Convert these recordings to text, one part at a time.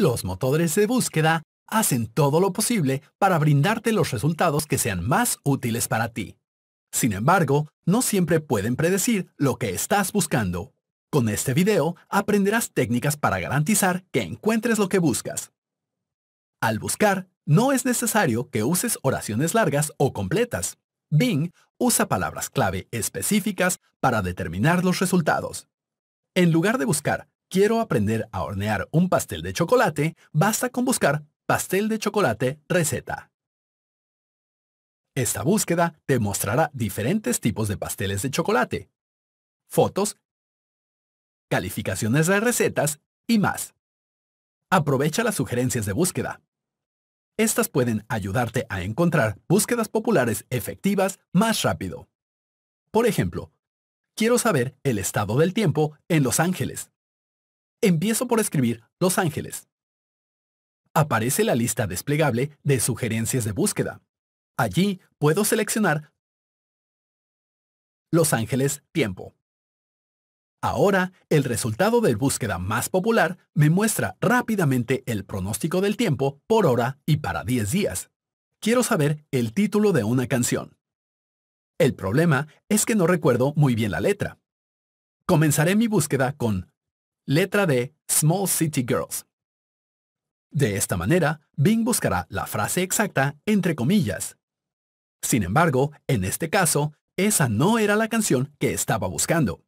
Los motores de búsqueda hacen todo lo posible para brindarte los resultados que sean más útiles para ti. Sin embargo, no siempre pueden predecir lo que estás buscando. Con este video aprenderás técnicas para garantizar que encuentres lo que buscas. Al buscar, no es necesario que uses oraciones largas o completas. Bing usa palabras clave específicas para determinar los resultados. En lugar de buscar Quiero aprender a hornear un pastel de chocolate, basta con buscar pastel de chocolate receta. Esta búsqueda te mostrará diferentes tipos de pasteles de chocolate, fotos, calificaciones de recetas y más. Aprovecha las sugerencias de búsqueda. Estas pueden ayudarte a encontrar búsquedas populares efectivas más rápido. Por ejemplo, quiero saber el estado del tiempo en Los Ángeles. Empiezo por escribir Los Ángeles. Aparece la lista desplegable de sugerencias de búsqueda. Allí puedo seleccionar Los Ángeles Tiempo. Ahora, el resultado de búsqueda más popular me muestra rápidamente el pronóstico del tiempo por hora y para 10 días. Quiero saber el título de una canción. El problema es que no recuerdo muy bien la letra. Comenzaré mi búsqueda con letra de Small City Girls. De esta manera, Bing buscará la frase exacta entre comillas. Sin embargo, en este caso, esa no era la canción que estaba buscando.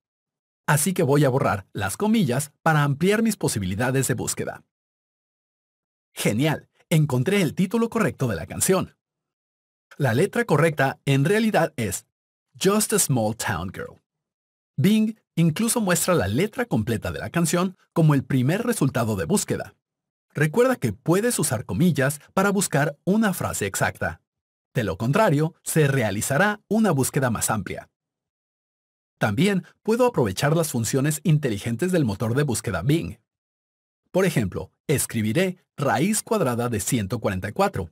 Así que voy a borrar las comillas para ampliar mis posibilidades de búsqueda. Genial, encontré el título correcto de la canción. La letra correcta en realidad es Just a Small Town Girl. Bing incluso muestra la letra completa de la canción como el primer resultado de búsqueda. Recuerda que puedes usar comillas para buscar una frase exacta. De lo contrario, se realizará una búsqueda más amplia. También puedo aprovechar las funciones inteligentes del motor de búsqueda Bing. Por ejemplo, escribiré raíz cuadrada de 144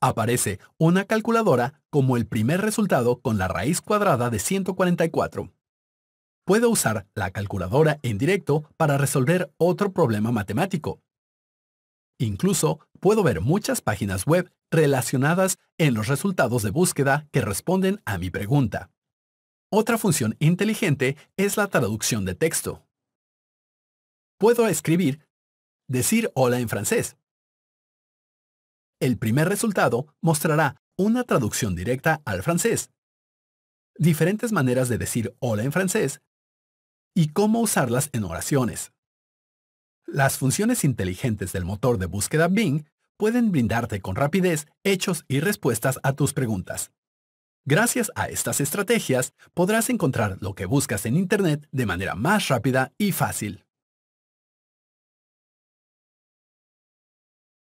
Aparece una calculadora como el primer resultado con la raíz cuadrada de 144. Puedo usar la calculadora en directo para resolver otro problema matemático. Incluso puedo ver muchas páginas web relacionadas en los resultados de búsqueda que responden a mi pregunta. Otra función inteligente es la traducción de texto. Puedo escribir decir hola en francés el primer resultado mostrará una traducción directa al francés, diferentes maneras de decir hola en francés y cómo usarlas en oraciones. Las funciones inteligentes del motor de búsqueda Bing pueden brindarte con rapidez hechos y respuestas a tus preguntas. Gracias a estas estrategias podrás encontrar lo que buscas en Internet de manera más rápida y fácil.